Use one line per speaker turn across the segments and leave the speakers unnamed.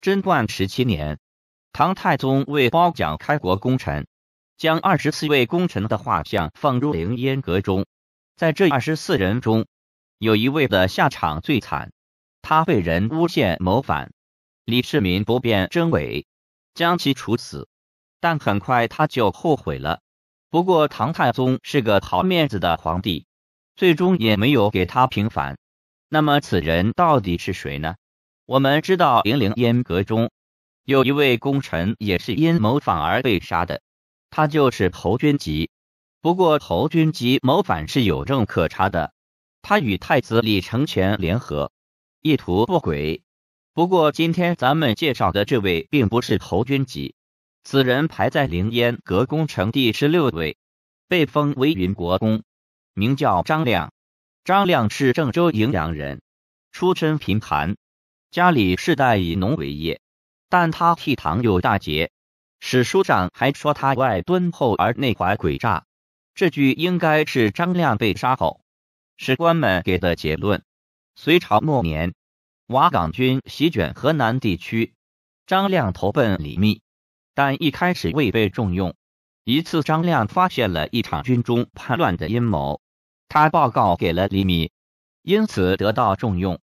贞观十七年，唐太宗为褒奖开国功臣，将二十四位功臣的画像放入凌烟阁中。在这二十四人中，有一位的下场最惨，他被人诬陷谋反，李世民不辨真伪，将其处死。但很快他就后悔了。不过唐太宗是个好面子的皇帝，最终也没有给他平反。那么此人到底是谁呢？我们知道凌烟阁中有一位功臣也是因谋反而被杀的，他就是侯君集。不过侯君集谋反是有证可查的，他与太子李承乾联合，意图不轨。不过今天咱们介绍的这位并不是侯君集，此人排在凌烟阁功臣第十六位，被封为云国公，名叫张亮。张亮是郑州荥阳人，出身贫寒。家里世代以农为业，但他替唐有大节。史书上还说他外敦厚而内怀诡诈，这句应该是张亮被杀后史官们给的结论。隋朝末年，瓦岗军席卷河南地区，张亮投奔李密，但一开始未被重用。一次，张亮发现了一场军中叛乱的阴谋，他报告给了李密，因此得到重用。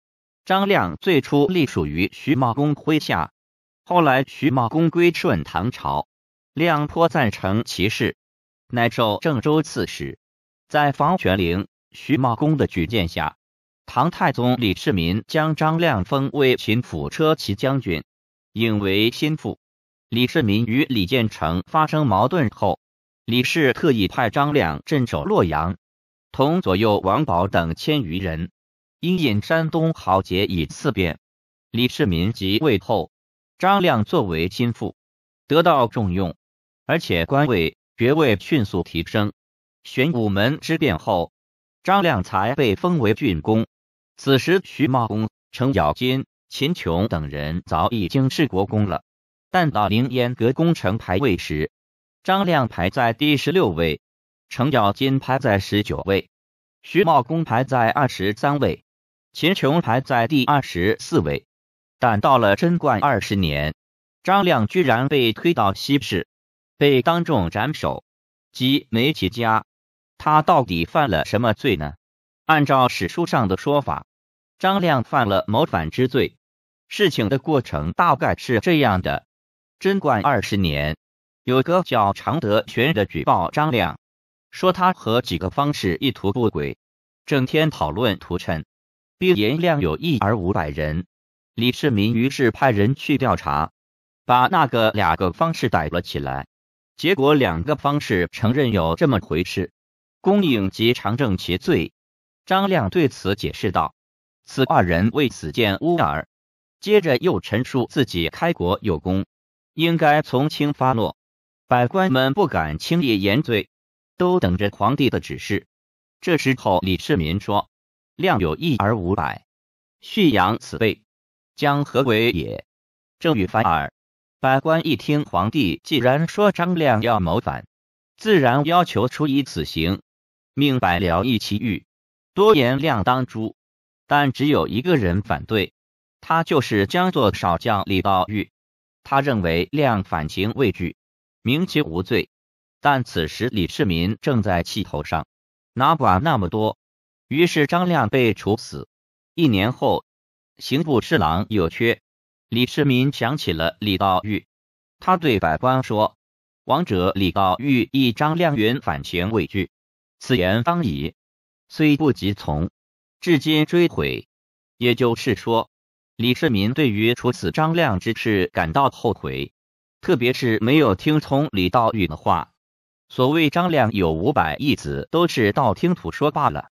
张亮最初隶属于徐茂公麾下，后来徐茂公归顺唐朝，亮颇赞成其事，乃授郑州刺史。在房玄龄、徐茂公的举荐下，唐太宗李世民将张亮封为秦府车骑将军，引为心腹。李世民与李建成发生矛盾后，李氏特意派张亮镇守洛阳，同左右王宝等千余人。因引山东豪杰以次变，李世民即位后，张亮作为心腹，得到重用，而且官位爵位迅速提升。玄武门之变后，张亮才被封为郡公。此时，徐茂公、程咬金、秦琼等人早已经是国公了。但到凌烟阁功城排位时，张亮排在第十六位，程咬金排在十九位，徐茂公排在二十三位。秦琼排在第二十四位，但到了贞观二十年，张亮居然被推到西市，被当众斩首，即梅起家。他到底犯了什么罪呢？按照史书上的说法，张亮犯了谋反之罪。事情的过程大概是这样的：贞观二十年，有个叫常德玄的举报张亮，说他和几个方士意图不轨，整天讨论屠城。并言量有一儿五百人，李世民于是派人去调查，把那个两个方士逮了起来。结果两个方士承认有这么回事，公颖及长正其罪。张亮对此解释道：“此二人为此见污耳。”接着又陈述自己开国有功，应该从轻发落。百官们不敢轻易言罪，都等着皇帝的指示。这时候，李世民说。量有一而五百，蓄养此辈，将何为也？正欲反耳。百官一听皇帝既然说张亮要谋反，自然要求处以死刑，命百僚议其狱。多言亮当诛，但只有一个人反对，他就是江左少将李道玉。他认为亮反情未惧，明其无罪。但此时李世民正在气头上，哪管那么多。于是张亮被处死。一年后，刑部侍郎有缺，李世民想起了李道玉，他对百官说：“王者李道玉以张亮云反情畏惧，此言当矣。虽不及从，至今追悔。”也就是说，李世民对于处死张亮之事感到后悔，特别是没有听从李道玉的话。所谓张亮有五百义子，都是道听途说罢了。